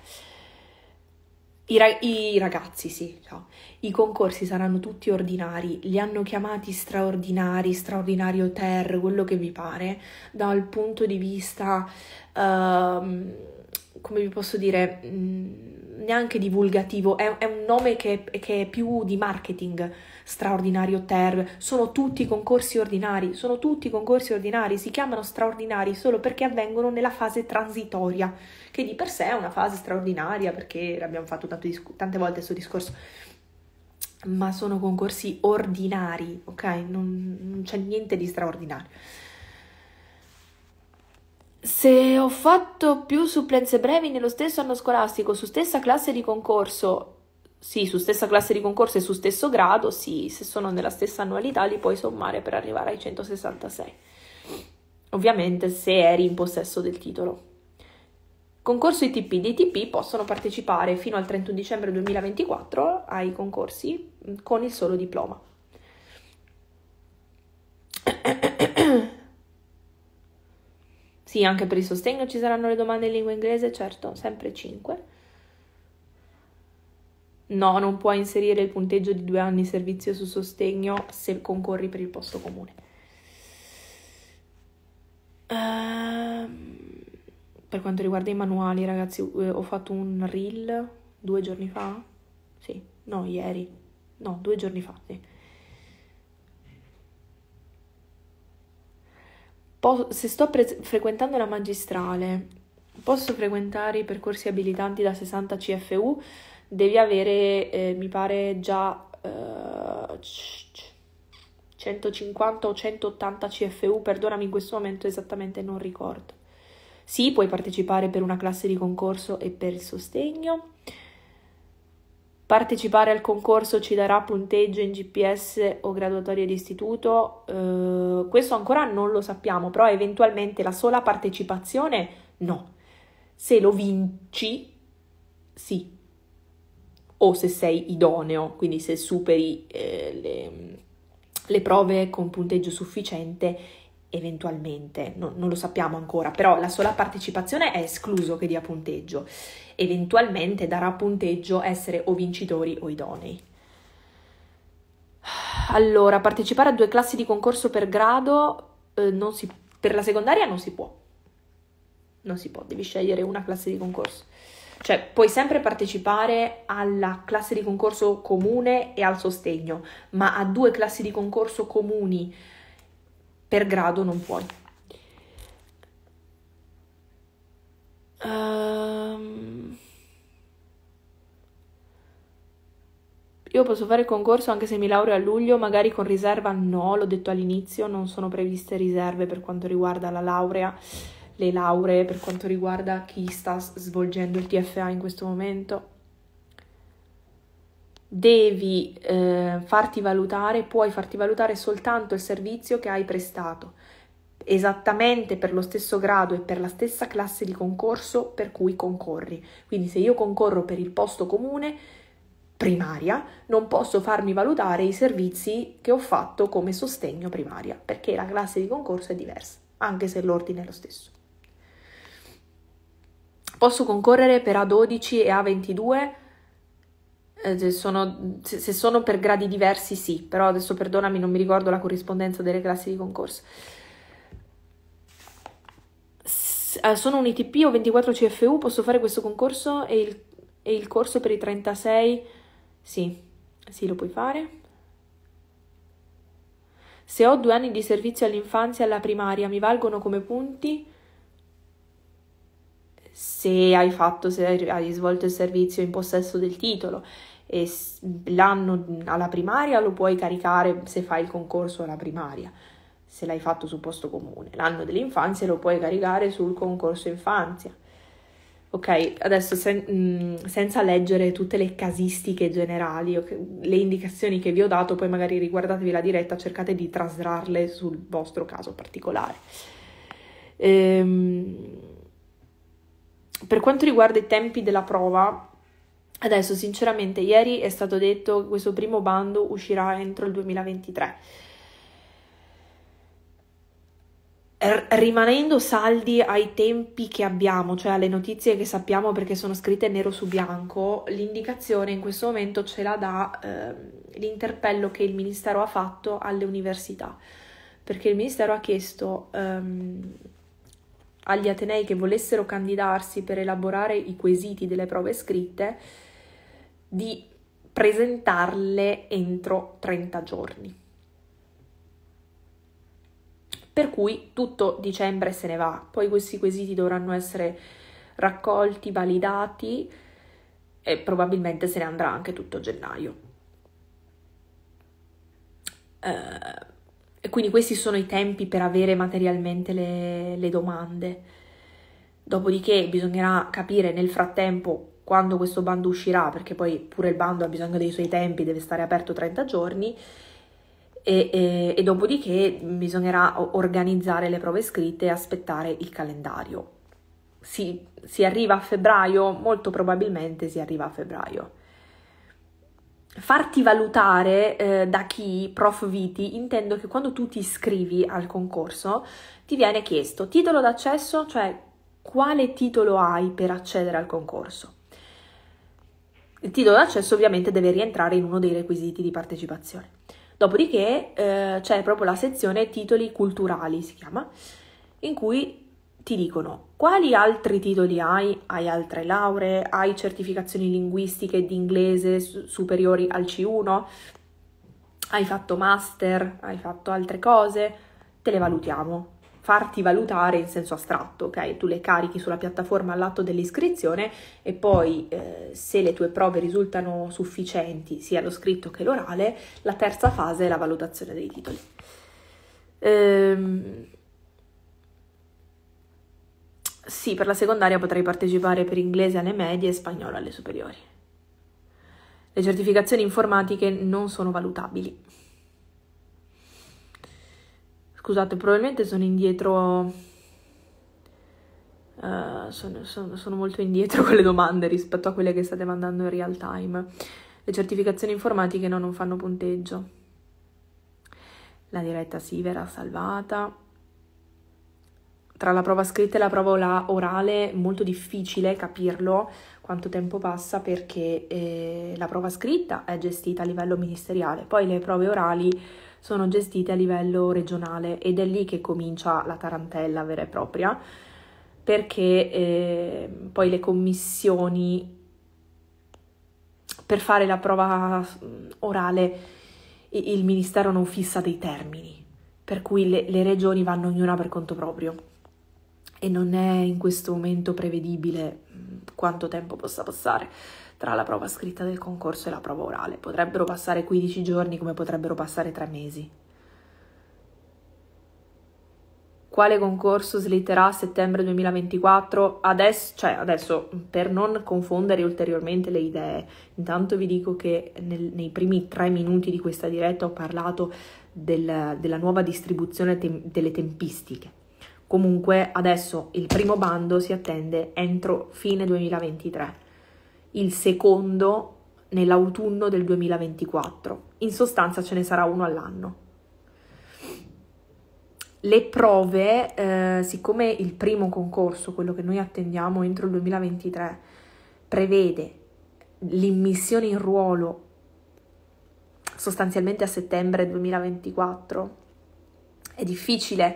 I, ra- i ragazzi, sì, no. i concorsi saranno tutti ordinari, li hanno chiamati straordinari, straordinario ter, quello che vi pare, dal punto di vista, uh, come vi posso dire... Mh, neanche divulgativo, è, è un nome che, che, è più di marketing, straordinario TER, sono tutti concorsi ordinari, sono tutti concorsi ordinari, si chiamano straordinari solo perché avvengono nella fase transitoria, che di per sé è una fase straordinaria perché abbiamo fatto discu- tante volte questo discorso, ma sono concorsi ordinari, ok? non, non c'è niente di straordinario. Se ho fatto più supplenze brevi nello stesso anno scolastico, su stessa classe di concorso, sì, su stessa classe di concorso e su stesso grado, sì, se sono nella stessa annualità li puoi sommare per arrivare ai 166. Ovviamente se eri in possesso del titolo. Concorso ITP Di DTP possono partecipare fino al 31 dicembre 2024 ai concorsi mm, con il solo diploma. Sì, anche per il sostegno ci saranno le domande in lingua inglese, certo, sempre 5. No, non puoi inserire il punteggio di due anni servizio su sostegno se concorri per il posto comune. Ehm, per quanto riguarda i manuali, ragazzi, eh, ho fatto un reel due giorni fa. Sì, no, ieri. No, due giorni fa, sì. se sto pre- frequentando la magistrale, posso frequentare i percorsi abilitanti da 60 CFU, devi avere, eh, mi pare, già eh, 150 o 180 CFU, perdonami in questo momento esattamente non ricordo. Sì, puoi partecipare per una classe di concorso e per il sostegno. Partecipare al concorso ci darà punteggio in GPS o graduatoria di istituto? Eh, questo ancora non lo sappiamo, però eventualmente la sola partecipazione no. Se lo vinci, sì. O se sei idoneo, quindi se superi eh, le, le prove con punteggio sufficiente eventualmente, no, non lo sappiamo ancora, però la sola partecipazione è escluso che dia punteggio, eventualmente darà punteggio essere o vincitori o idonei. Allora, partecipare a due classi di concorso per grado eh, si, per la secondaria non si può. Non si può, devi scegliere una classe di concorso. Cioè, puoi sempre partecipare alla classe di concorso comune e al sostegno, ma a due classi di concorso comuni per grado non puoi. Um, io posso fare il concorso anche se mi laureo a luglio, magari con riserva? No, l'ho detto all'inizio, non sono previste riserve per quanto riguarda la laurea, le lauree, per quanto riguarda chi sta svolgendo il TFA in questo momento devi eh, farti valutare, puoi farti valutare soltanto il servizio che hai prestato, esattamente per lo stesso grado e per la stessa classe di concorso per cui concorri. Quindi se io concorro per il posto comune primaria, non posso farmi valutare i servizi che ho fatto come sostegno primaria, perché la classe di concorso è diversa, anche se l'ordine è lo stesso. Posso concorrere per A12 e A22 eh, sono, se, se sono per gradi diversi sì, però adesso perdonami non mi ricordo la corrispondenza delle classi di concorso eh, sono un ITP o 24 CFU, posso fare questo concorso e il, e il, corso per i 36? Sì, sì, lo puoi fare. Se ho due anni di servizio all'infanzia e alla primaria, mi valgono come punti? Se hai fatto, se hai svolto il servizio in possesso del titolo e l'anno alla primaria lo puoi caricare se fai il concorso alla primaria, se l'hai fatto su posto comune. L'anno dell'infanzia lo puoi caricare sul concorso infanzia. Ok, adesso sen- senza leggere tutte le casistiche generali, le indicazioni che vi ho dato, poi magari riguardatevi la diretta, cercate di traslarle sul vostro caso particolare. Ehm, per quanto riguarda i tempi della prova, Adesso, sinceramente, ieri è stato detto che questo primo bando uscirà entro il 2023. rimanendo saldi ai tempi che abbiamo, cioè alle notizie che sappiamo perché sono scritte nero su bianco, l'indicazione in questo momento ce la dà eh, l'interpello che il Ministero ha fatto alle università, perché il Ministero ha chiesto ehm, agli Atenei che volessero candidarsi per elaborare i quesiti delle prove scritte di presentarle entro 30 giorni. Per cui tutto dicembre se ne va, poi questi quesiti dovranno essere raccolti, validati e probabilmente se ne andrà anche tutto gennaio. Uh, e quindi questi sono i tempi per avere materialmente le, le domande. Dopodiché bisognerà capire nel frattempo quando questo bando uscirà, perché poi pure il bando ha bisogno dei suoi tempi, deve stare aperto 30 giorni. E, e, e dopodiché bisognerà organizzare le prove scritte e aspettare il calendario. Si, si arriva a febbraio? Molto probabilmente si arriva a febbraio farti valutare eh, da chi, prof viti, intendo che quando tu ti iscrivi al concorso ti viene chiesto titolo d'accesso, cioè quale titolo hai per accedere al concorso. Il titolo d'accesso ovviamente deve rientrare in uno dei requisiti di partecipazione. Dopodiché eh, c'è proprio la sezione titoli culturali, si chiama, in cui ti dicono quali altri titoli hai, hai altre lauree, hai certificazioni linguistiche di inglese superiori al C1, hai fatto master, hai fatto altre cose, te le valutiamo farti valutare in senso astratto, ok? Tu le carichi sulla piattaforma all'atto dell'iscrizione e poi eh, se le tue prove risultano sufficienti, sia lo scritto che l'orale, la terza fase è la valutazione dei titoli. Ehm... Sì, per la secondaria potrei partecipare per inglese alle medie e spagnolo alle superiori. Le certificazioni informatiche non sono valutabili. Scusate, probabilmente sono indietro... Uh, sono, sono, sono molto indietro con le domande rispetto a quelle che state mandando in real time. Le certificazioni informatiche no, non fanno punteggio. La diretta sì, verrà salvata. Tra la prova scritta e la prova orale è molto difficile capirlo quanto tempo passa perché eh, la prova scritta è gestita a livello ministeriale, poi le prove orali sono gestite a livello regionale ed è lì che comincia la tarantella vera e propria, perché eh, poi le commissioni per fare la prova mm, orale il Ministero non fissa dei termini, per cui le, le regioni vanno ognuna per conto proprio e non è in questo momento prevedibile mm, quanto tempo possa passare tra la prova scritta del concorso e la prova orale. Potrebbero passare 15 giorni come potrebbero passare 3 mesi. Quale concorso slitterà a settembre 2024? Adesso, cioè adesso, per non confondere ulteriormente le idee, intanto vi dico che nel, nei primi tre minuti di questa diretta ho parlato del, della nuova distribuzione te, delle tempistiche. Comunque adesso il primo bando si attende entro fine 2023 il secondo nell'autunno del 2024. In sostanza ce ne sarà uno all'anno. Le prove, eh, siccome il primo concorso, quello che noi attendiamo entro il 2023, prevede l'immissione in ruolo sostanzialmente a settembre 2024, è difficile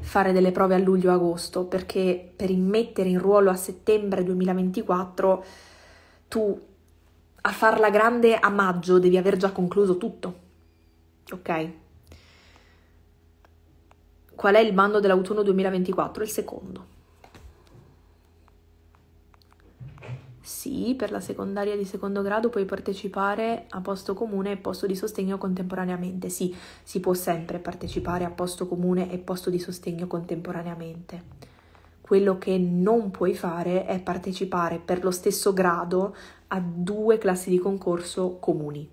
fare delle prove a luglio-agosto perché per immettere in ruolo a settembre 2024 tu a farla grande a maggio devi aver già concluso tutto. Ok? Qual è il bando dell'autunno 2024? Il secondo. Sì, per la secondaria di secondo grado puoi partecipare a posto comune e posto di sostegno contemporaneamente. Sì, si può sempre partecipare a posto comune e posto di sostegno contemporaneamente quello che non puoi fare è partecipare per lo stesso grado a due classi di concorso comuni.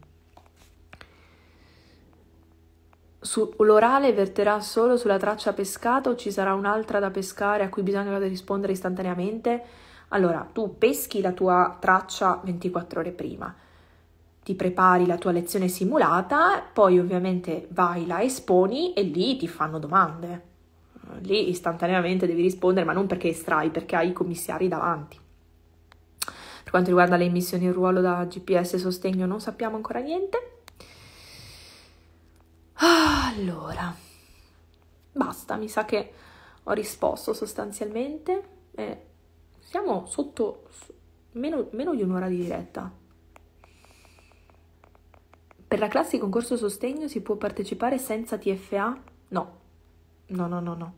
L'orale verterà solo sulla traccia pescata o ci sarà un'altra da pescare a cui bisogna rispondere istantaneamente? Allora, tu peschi la tua traccia 24 ore prima, ti prepari la tua lezione simulata, poi ovviamente vai la esponi e lì ti fanno domande lì istantaneamente devi rispondere, ma non perché estrai, perché hai i commissari davanti. Per quanto riguarda le emissioni in ruolo da GPS sostegno non sappiamo ancora niente. Allora, basta, mi sa che ho risposto sostanzialmente. Eh, siamo sotto meno, meno di un'ora di diretta. Per la classe concorso sostegno si può partecipare senza TFA? No, No, no, no, no.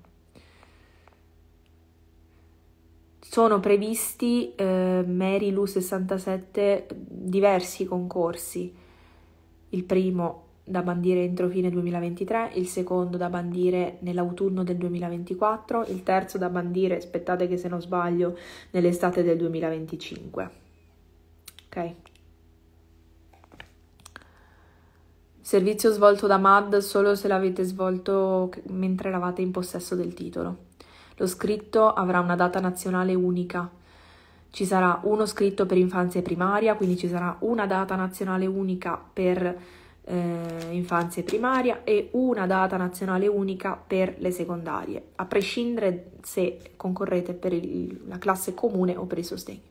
Sono previsti eh, Merilu 67 diversi concorsi. Il primo da bandire entro fine 2023, il secondo da bandire nell'autunno del 2024, il terzo da bandire, aspettate che se non sbaglio, nell'estate del 2025. Ok? Servizio svolto da MAD solo se l'avete svolto mentre eravate in possesso del titolo. Lo scritto avrà una data nazionale unica. Ci sarà uno scritto per infanzia e primaria, quindi ci sarà una data nazionale unica per eh, infanzia e primaria e una data nazionale unica per le secondarie, a prescindere se concorrete per il, la classe comune o per il sostegno.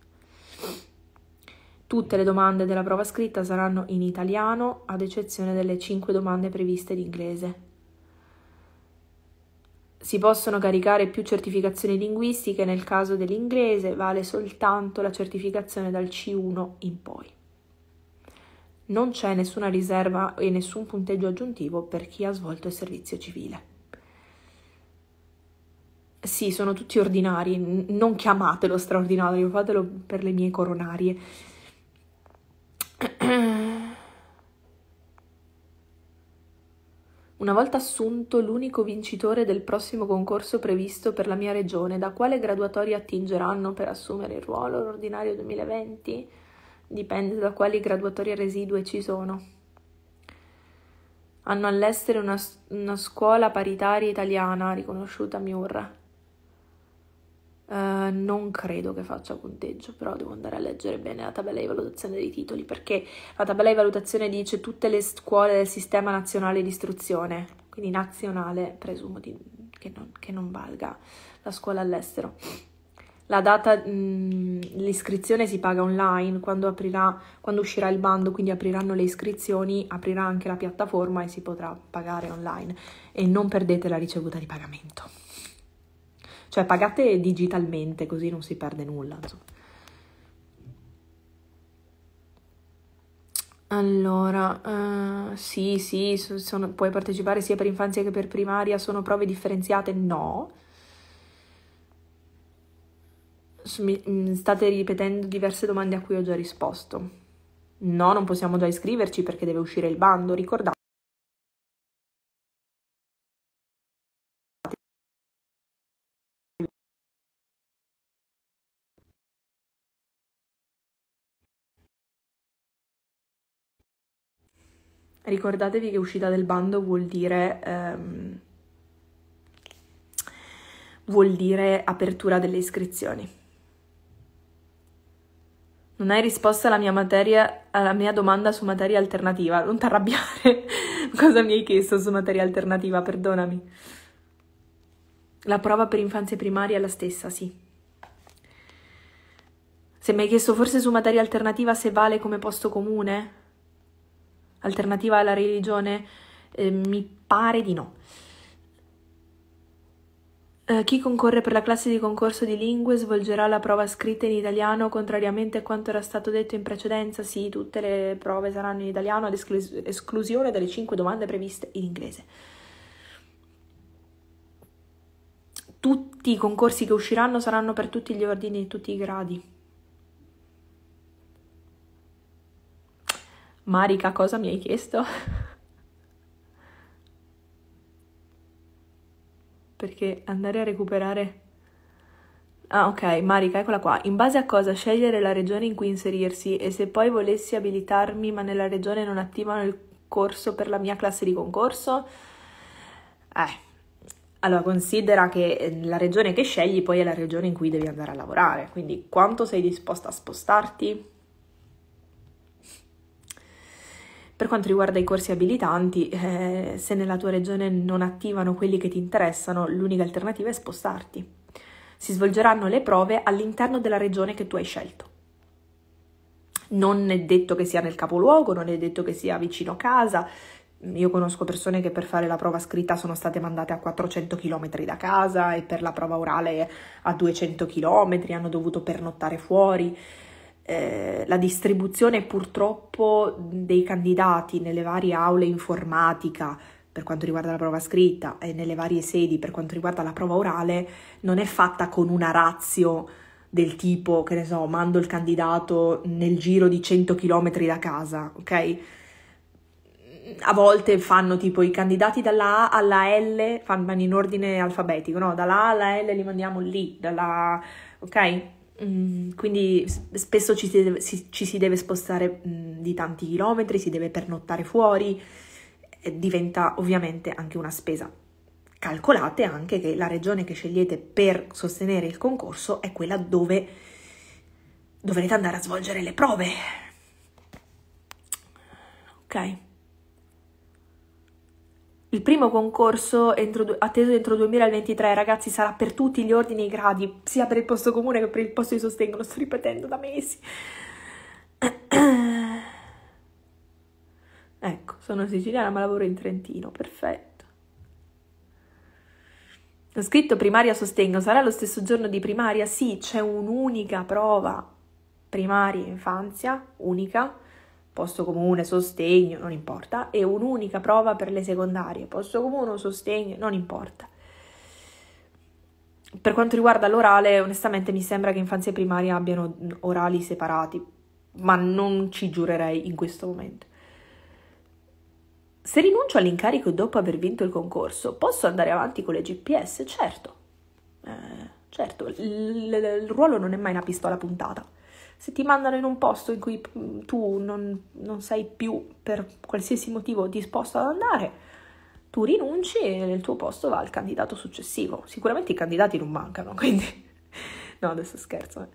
Tutte le domande della prova scritta saranno in italiano, ad eccezione delle 5 domande previste in inglese. Si possono caricare più certificazioni linguistiche, nel caso dell'inglese vale soltanto la certificazione dal C1 in poi. Non c'è nessuna riserva e nessun punteggio aggiuntivo per chi ha svolto il servizio civile. Sì, sono tutti ordinari, non chiamatelo straordinario, fatelo per le mie coronarie. Una volta assunto l'unico vincitore del prossimo concorso previsto per la mia regione, da quale graduatoria attingeranno per assumere il ruolo l'ordinario 2020? Dipende da quali graduatorie residue ci sono. Hanno all'estero una, una scuola paritaria italiana riconosciuta a Miur. Eh, non credo che faccia punteggio, però devo andare a leggere bene la tabella di valutazione dei titoli, perché la tabella di valutazione dice tutte le scuole del sistema nazionale di istruzione, quindi nazionale presumo di, che, non, che, non, valga la scuola all'estero. La data, mh, mm, l'iscrizione si paga online, quando, aprirà, quando uscirà il bando, quindi apriranno le iscrizioni, aprirà anche la piattaforma e si potrà pagare online. E non perdete la ricevuta di pagamento. Cioè pagate digitalmente così non si perde nulla. Insomma. Allora, uh, sì, sì, sono, puoi partecipare sia per infanzia che per primaria, sono prove differenziate? No. Mm, state ripetendo diverse domande a cui ho già risposto. No, non possiamo già iscriverci perché deve uscire il bando, ricordate. ricordatevi che uscita del bando vuol dire, ehm, vuol dire apertura delle iscrizioni. Non hai risposto alla mia, materia, alla mia domanda su materia alternativa. Non ti arrabbiare. Cosa mi hai chiesto su materia alternativa? Perdonami. La prova per infanzia primaria è la stessa, sì. Se mi hai chiesto forse su materia alternativa se vale come posto comune? alternativa alla religione? Eh, mi pare di no. Eh, chi concorre per la classe di concorso di lingue svolgerà la prova scritta in italiano, contrariamente a quanto era stato detto in precedenza? Sì, tutte le prove saranno in italiano ad esclus- esclusione delle 5 domande previste in inglese. Tutti i concorsi che usciranno saranno per tutti gli ordini e tutti i gradi. Marica, cosa mi hai chiesto? Perché andare a recuperare... Ah, ok, Marica, eccola qua. In base a cosa scegliere la regione in cui inserirsi e se poi volessi abilitarmi ma nella regione non attivano il corso per la mia classe di concorso? Eh... Allora, considera che eh, la regione che scegli poi è la regione in cui devi andare a lavorare, quindi quanto sei disposta a spostarti? Per quanto riguarda i corsi abilitanti, eh, se nella tua regione non attivano quelli che ti interessano, l'unica alternativa è spostarti. Si svolgeranno le prove all'interno della regione che tu hai scelto. Non è detto che sia nel capoluogo, non è detto che sia vicino casa. Io conosco persone che per fare la prova scritta sono state mandate a 400 km da casa e per la prova orale a 200 km, hanno dovuto pernottare fuori. Eh, la distribuzione purtroppo dei candidati nelle varie aule informatica per quanto riguarda la prova scritta e nelle varie sedi per quanto riguarda la prova orale non è fatta con una razio del tipo, che ne so, mando il candidato nel giro di 100 km da casa, ok? a volte fanno tipo i candidati dalla A alla L, fanno in ordine alfabetico, no? Dalla A alla L li mandiamo lì, dalla... ok? Mm, quindi spesso ci si, deve, si, ci si deve spostare mm, di tanti chilometri, si deve pernottare fuori, diventa ovviamente anche una spesa. Calcolate anche che la regione che scegliete per sostenere il concorso è quella dove dovrete andare a svolgere le prove. Ok. Il primo concorso entro, atteso entro 2023, ragazzi, sarà per tutti gli ordini e i gradi, sia per il posto comune che per il posto di sostegno, lo sto ripetendo da mesi. ecco, sono siciliana ma lavoro in Trentino, perfetto. Ho scritto primaria sostegno, sarà lo stesso giorno di primaria? Sì, c'è un'unica prova primaria infanzia, unica posto comune, sostegno, non importa, e un'unica prova per le secondarie, posto comune sostegno, non importa. Per quanto riguarda l'orale, onestamente mi sembra che infanzia e primaria abbiano orali separati, ma non ci giurerei in questo momento. Se rinuncio all'incarico dopo aver vinto il concorso, posso andare avanti con le GPS? Certo, eh, certo, il, il, il ruolo non è mai una pistola puntata. Se ti mandano in un posto in cui mm, tu non, non sei più per qualsiasi motivo disposto ad andare, tu rinunci e nel tuo posto va il candidato successivo. Sicuramente i candidati non mancano, quindi... no, adesso scherzo.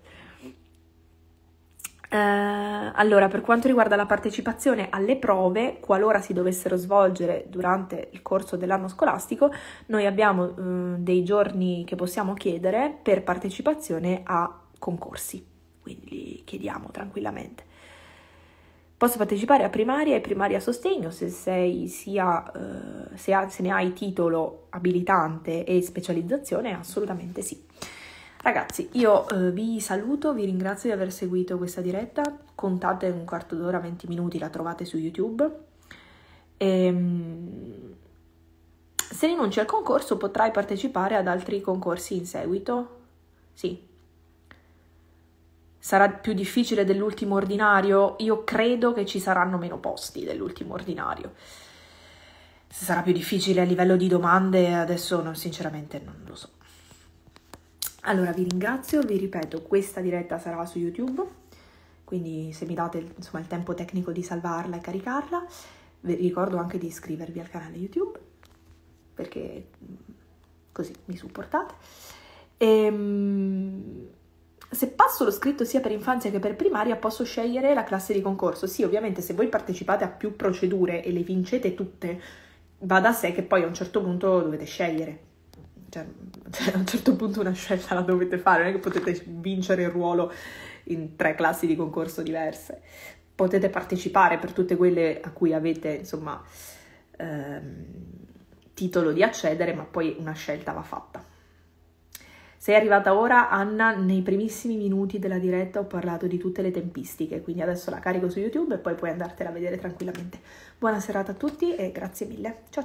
Eh. eh, allora, per quanto riguarda la partecipazione alle prove, qualora si dovessero svolgere durante il corso dell'anno scolastico, noi abbiamo eh, dei giorni che possiamo chiedere per partecipazione a concorsi quindi chiediamo tranquillamente. Posso partecipare a primaria e primaria sostegno se, sei sia, eh, se, ha, se ne hai titolo abilitante e specializzazione? Assolutamente sì. Ragazzi, io eh, vi saluto, vi ringrazio di aver seguito questa diretta, contate un quarto d'ora, 20 minuti, la trovate su YouTube. Ehm... Se rinunci al concorso potrai partecipare ad altri concorsi in seguito? Sì, sarà più difficile dell'ultimo ordinario? Io credo che ci saranno meno posti dell'ultimo ordinario. Se sarà più difficile a livello di domande, adesso no, sinceramente non lo so. Allora vi ringrazio, vi ripeto, questa diretta sarà su YouTube, quindi se mi date insomma, il tempo tecnico di salvarla e caricarla, vi ricordo anche di iscrivervi al canale YouTube, perché mm, così mi supportate. Ehm se passo lo scritto sia per infanzia che per primaria posso scegliere la classe di concorso. Sì, ovviamente se voi partecipate a più procedure e le vincete tutte, va da sé che poi a un certo punto dovete scegliere. Cioè, cioè a un certo punto una scelta la dovete fare, non è che potete vincere il ruolo in tre classi di concorso diverse. Potete partecipare per tutte quelle a cui avete, insomma, ehm, titolo di accedere, ma poi una scelta va fatta. Sei arrivata ora, Anna, nei primissimi minuti della diretta ho parlato di tutte le tempistiche, quindi adesso la carico su YouTube e poi puoi andartela a vedere tranquillamente. Buona serata a tutti e grazie mille. Ciao!